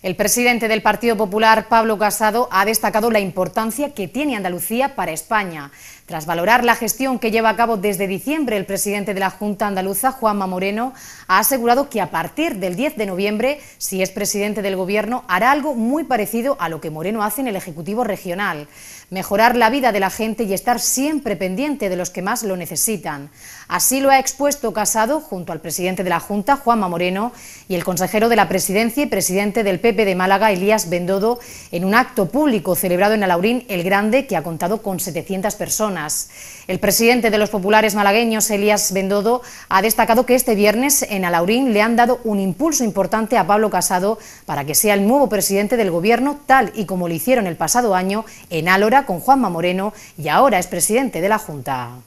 El presidente del Partido Popular, Pablo Casado, ha destacado la importancia que tiene Andalucía para España. Tras valorar la gestión que lleva a cabo desde diciembre, el presidente de la Junta Andaluza, Juanma Moreno, ha asegurado que a partir del 10 de noviembre, si es presidente del Gobierno, hará algo muy parecido a lo que Moreno hace en el Ejecutivo Regional, mejorar la vida de la gente y estar siempre pendiente de los que más lo necesitan. Así lo ha expuesto Casado junto al presidente de la Junta, Juanma Moreno, y el consejero de la Presidencia y presidente del PP de Málaga, Elías Bendodo, en un acto público celebrado en Alaurín el Grande, que ha contado con 700 personas. El presidente de los populares malagueños, Elías Bendodo, ha destacado que este viernes en Alaurín le han dado un impulso importante a Pablo Casado para que sea el nuevo presidente del Gobierno, tal y como lo hicieron el pasado año en Álora con Juanma Moreno y ahora es presidente de la Junta.